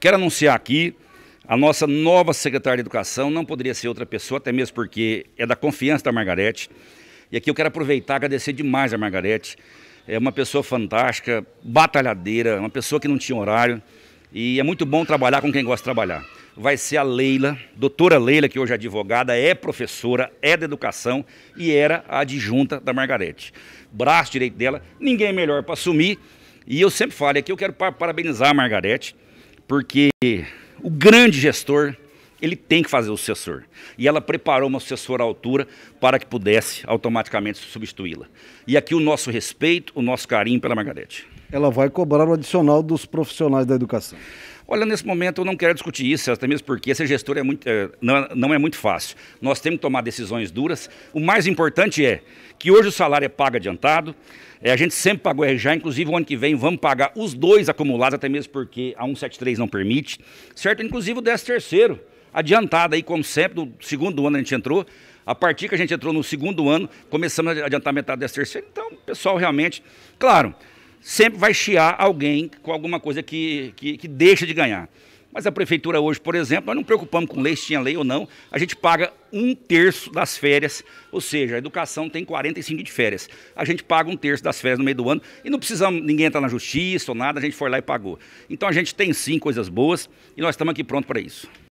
Quero anunciar aqui a nossa nova secretária de Educação, não poderia ser outra pessoa, até mesmo porque é da confiança da Margarete. E aqui eu quero aproveitar e agradecer demais a Margarete. É uma pessoa fantástica, batalhadeira, uma pessoa que não tinha horário. E é muito bom trabalhar com quem gosta de trabalhar. Vai ser a Leila, doutora Leila, que hoje é advogada, é professora, é da educação e era a adjunta da Margarete. Braço direito dela, ninguém melhor para assumir. E eu sempre falo aqui, eu quero parabenizar a Margarete porque o grande gestor, ele tem que fazer o sucessor. E ela preparou uma sucessora à altura para que pudesse automaticamente substituí-la. E aqui o nosso respeito, o nosso carinho pela Margarete ela vai cobrar o adicional dos profissionais da educação? Olha, nesse momento eu não quero discutir isso, até mesmo porque ser gestor é muito, é, não, é, não é muito fácil. Nós temos que tomar decisões duras. O mais importante é que hoje o salário é pago adiantado. É, a gente sempre pagou RJ, inclusive o ano que vem vamos pagar os dois acumulados, até mesmo porque a 173 não permite, certo? Inclusive o 13 terceiro, adiantado aí, como sempre, do segundo ano a gente entrou. A partir que a gente entrou no segundo ano, começamos a adiantar metade do 13 terceiro. Então, pessoal, realmente, claro, sempre vai chiar alguém com alguma coisa que, que, que deixa de ganhar. Mas a prefeitura hoje, por exemplo, nós não preocupamos com lei, se tinha lei ou não, a gente paga um terço das férias, ou seja, a educação tem 45 de férias. A gente paga um terço das férias no meio do ano e não precisamos, ninguém entrar na justiça ou nada, a gente foi lá e pagou. Então a gente tem sim coisas boas e nós estamos aqui prontos para isso.